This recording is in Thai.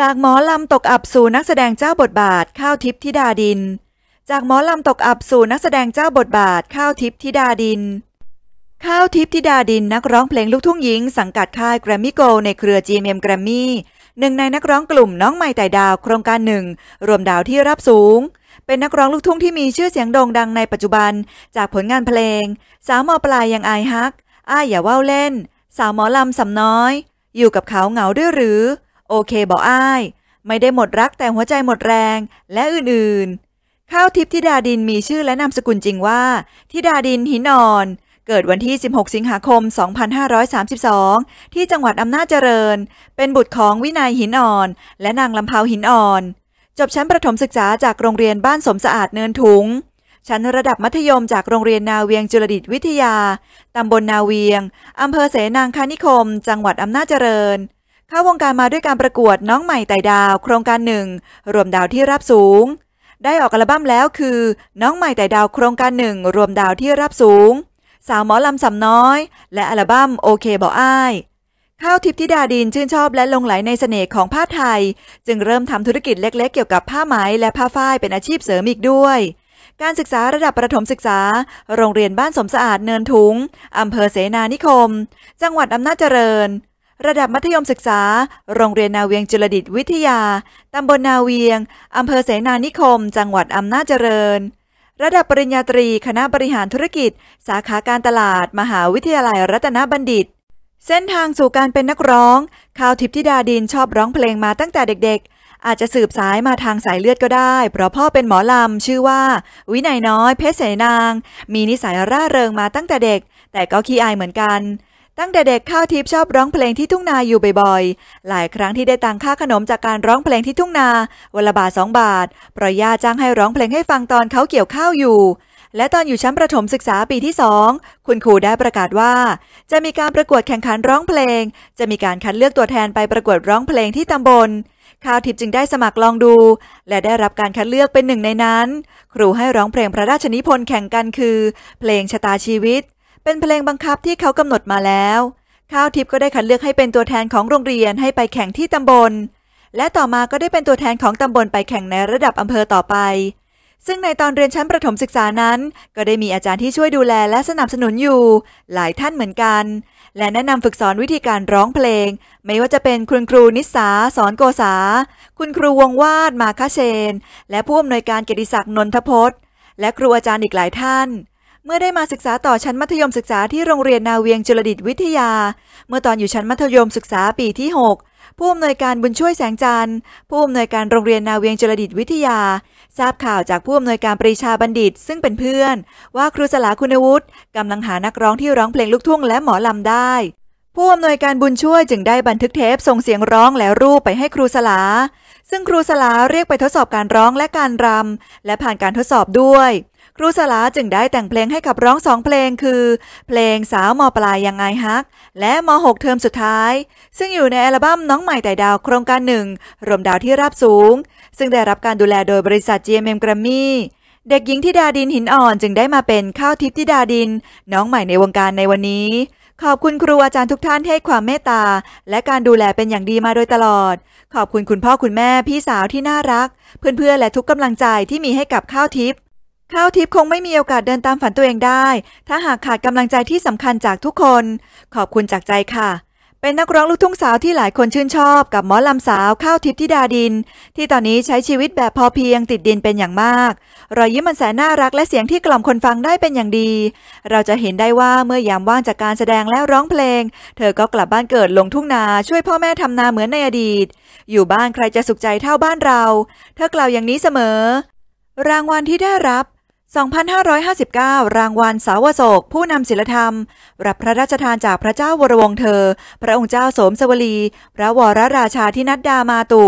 จากหมอลำตกอับสู่นักแสดงเจ้าบทบาท ข้าวทิพย์ธิดาดิน จากหมอลำตกอับสู่นักแสดงเจ้าบทบาทข้าวทิพย์ธิดาดิน ข้าวทิพย์ธิดาดินนักร้องเพลงลูกทุ่งหญิง สังกัดค่ายแกรมมี่โกในเครือ GMM แกรมมี่หนึ่งในนักร้องกลุ่มน้องใหม่แต่ดาวโครงการหนึ่งรวมดาวที่รับสูง เป็นนักร้องลูกทุ่งที่มีชื่อเสียงโด่งดังในปัจจุบันจากผลงานเพลง สาวมอปลายยังอายฮัก อ้ายอย่าว่าวเล่น สาวหมอลำสำน้อย อยู่กับเขาเหงาด้วยหรือโอเค บอกอ้าย ไม่ได้หมดรักแต่หัวใจหมดแรงและอื่นๆข้าวทิพย์ธิดาดินมีชื่อและนามสกุลจริงว่าธิดาดินหินอ่อน เกิดวันที่ 16 สิงหาคม 2532 ที่จังหวัดอำนาจเจริญ เป็นบุตรของวินัยหินอ่อน และนางลำเพาหินอ่อน จบชั้นประถมศึกษาจากโรงเรียนบ้านสมสะอาดเนินถุงชั้นระดับมัธยมจากโรงเรียนนาเวียงจุลดิตวิทยาตำบลนาเวียงอำเภอเสนางคานิคม จังหวัดอำนาจเจริญเข้าวงการมาด้วยการประกวดน้องใหม่ไต่ดาวโครงการหนึ่งรวมดาวที่รับสูง ได้ออกอัลบั้มแล้วคือ น้องใหม่ไต่ดาวโครงการหนึ่งรวมดาวที่รับสูง สาวหมอลำสำน้อย และอัลบั้มโอเคบอกอ้ายข้าวทิพย์ธิดาดินชื่นชอบ และลงไหลในเสน่ห์ของผ้าไทย จึงเริ่มทำธุรกิจเล็กๆ เกี่ยวกับผ้าไหมและผ้าฝ้ายเป็นอาชีพเสริมอีกด้วย การศึกษาระดับประถมศึกษา โรงเรียนบ้านสมสะอาดเนินทุงอำเภอเสนานิคม จังหวัดอำนาจเจริญระดับมัธยมศึกษา โรงเรียนนาเวียงจุลดิตวิทยา ตำบลนาเวียง อำเภอเสนานิคม จังหวัดอำนาจเจริญ ระดับปริญญาตรี คณะบริหารธุรกิจ สาขาการตลาด มหาวิทยาลัยรัตนบัณฑิต เส้นทางสู่การเป็นนักร้อง ข่าวทิพย์ธิดาดินชอบร้องเพลงมาตั้งแต่เด็กๆ อาจจะสืบสายมาทางสายเลือดก็ได้ เพราะพ่อเป็นหมอลำ ชื่อว่า วินัยน้อย เพชรเสนาง มีนิสัยร่าเริงมาตั้งแต่เด็ก แต่ก็ขี้อายเหมือนกันตั้งแต่เด็กข้าวทิพย์ชอบร้องเพลงที่ทุ่งนาอยู่บ่อยๆ หลายครั้งที่ได้ตังค่าขนมจากการร้องเพลงที่ทุ่งนา วันละบาทสองบาท เพราะย่าจ้างให้ร้องเพลงให้ฟังตอนเขาเกี่ยวข้าวอยู่ และตอนอยู่ชั้นประถมศึกษาปีที่สอง คุณครูได้ประกาศว่า จะมีการประกวดแข่งขันร้องเพลง จะมีการคัดเลือกตัวแทนไปประกวดร้องเพลงที่ตำบล ข้าวทิพย์จึงได้สมัครลองดู และได้รับการคัดเลือกเป็นหนึ่งในนั้น ครูให้ร้องเพลงพระราชนิพนธ์แข่งกันคือ เพลงชะตาชีวิตเป็นเพลงบังคับที่เขากำหนดมาแล้ว ข้าวทิพย์ก็ได้คัดเลือกให้เป็นตัวแทนของโรงเรียนให้ไปแข่งที่ตำบล และต่อมาก็ได้เป็นตัวแทนของตำบลไปแข่งในระดับอำเภอต่อไป ซึ่งในตอนเรียนชั้นประถมศึกษานั้น ก็ได้มีอาจารย์ที่ช่วยดูแลและสนับสนุนอยู่ หลายท่านเหมือนกัน และแนะนำฝึกสอนวิธีการร้องเพลง ไม่ว่าจะเป็นคุณครูนิสาสอนโกษา คุณครูวงวาดมาคาเชน และผู้อำนวยการเกียรติศักดิ์นนทพจน์ และครูอาจารย์อีกหลายท่านเมื่อได้มาศึกษาต่อชั้นมัธยมศึกษาที่โรงเรียนนาเวียงจุลดิตวิทยา เมื่อตอนอยู่ชั้นมัธยมศึกษาปีที่ 6 ผู้อำนวยการบุญช่วยแสงจันทร์ผู้อำนวยการโรงเรียนนาเวียงจุลดิตวิทยา ทราบข่าวจากผู้อำนวยการปรีชาบัณฑิต ซึ่งเป็นเพื่อน ว่าครูสลาคุณวุฒิกำลังหานักร้องที่ร้องเพลงลูกทุ่งและหมอลำได้ ผู้อำนวยการบุญช่วยจึงได้บันทึกเทปส่งเสียงร้องและรูปไปให้ครูสลาซึ่งครูสลาเรียกไปทดสอบการร้องและการรำและผ่านการทดสอบด้วยครูสลาจึงได้แต่งเพลงให้ขับร้องสองเพลงคือ เพลงสาวมอปลายยังไงฮัก และมหกเทอมสุดท้าย ซึ่งอยู่ในอัลบั้มน้องใหม่แต่ดาวโครงการหนึ่ง รวมดาวที่ราบสูง ซึ่งได้รับการดูแลโดยบริษัท GMM กรมมี่เด็กหญิงทิดาดินหินอ่อนจึงได้มาเป็นข้าวทิพย์ทิดาดินน้องใหม่ในวงการในวันนี้ ขอบคุณครูอาจารย์ทุกท่านให้ความเมตตาและการดูแลเป็นอย่างดีมาโดยตลอด ขอบคุณคุณพ่อคุณแม่พี่สาวที่น่ารัก เพื่อนๆและทุกกำลังใจที่มีให้กับข้าวทิพย์ข้าวทิพย์คงไม่มีโอกาสเดินตามฝันตัวเองได้ ถ้าหากขาดกำลังใจที่สำคัญจากทุกคน ขอบคุณจากใจค่ะ เป็นนักร้องลูกทุ่งสาวที่หลายคนชื่นชอบกับหมอลำสาวข้าวทิพย์ธิดาดิน ที่ตอนนี้ใช้ชีวิตแบบพอเพียงติดดินเป็นอย่างมาก รอยยิ้มมันแสนน่ารักและเสียงที่กล่อมคนฟังได้เป็นอย่างดี เราจะเห็นได้ว่าเมื่อยามว่างจากการแสดงและร้องเพลง เธอก็กลับบ้านเกิดลงทุ่งนาช่วยพ่อแม่ทำนาเหมือนในอดีต อยู่บ้านใครจะสุขใจเท่าบ้านเราเธอกล่าวอย่างนี้เสมอ รางวัลที่ได้รับ2559 รางวัลสาวโศกผู้นำศิลธรรม รับพระราชทานจากพระเจ้าวรวงเธอ พระองค์เจ้าสมสวลี พระวรราชาีินัดดามาตุ